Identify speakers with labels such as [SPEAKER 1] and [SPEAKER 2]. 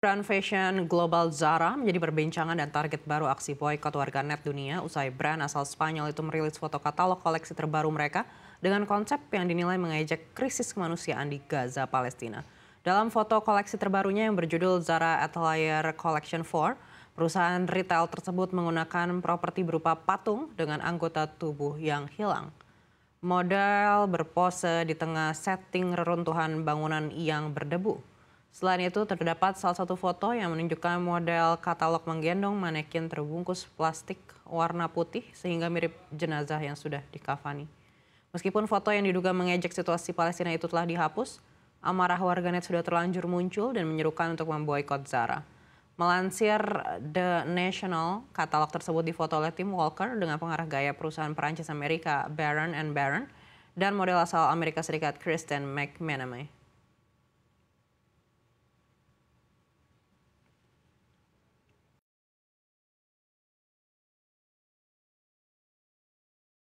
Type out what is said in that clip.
[SPEAKER 1] Brand fashion global Zara menjadi perbincangan dan target baru aksi boykot net dunia usai brand asal Spanyol itu merilis foto katalog koleksi terbaru mereka dengan konsep yang dinilai mengejek krisis kemanusiaan di Gaza, Palestina. Dalam foto koleksi terbarunya yang berjudul Zara Atelier Collection 4, perusahaan retail tersebut menggunakan properti berupa patung dengan anggota tubuh yang hilang. Model berpose di tengah setting reruntuhan bangunan yang berdebu. Selain itu, terdapat salah satu foto yang menunjukkan model katalog menggendong manekin terbungkus plastik warna putih sehingga mirip jenazah yang sudah dikafani. Meskipun foto yang diduga mengejek situasi Palestina itu telah dihapus, amarah warganet sudah terlanjur muncul dan menyerukan untuk memboikot Zara. Melansir The National, katalog tersebut difoto oleh Tim Walker dengan pengarah gaya perusahaan Perancis Amerika Baron and Baron dan model asal Amerika Serikat Kristen McManamy.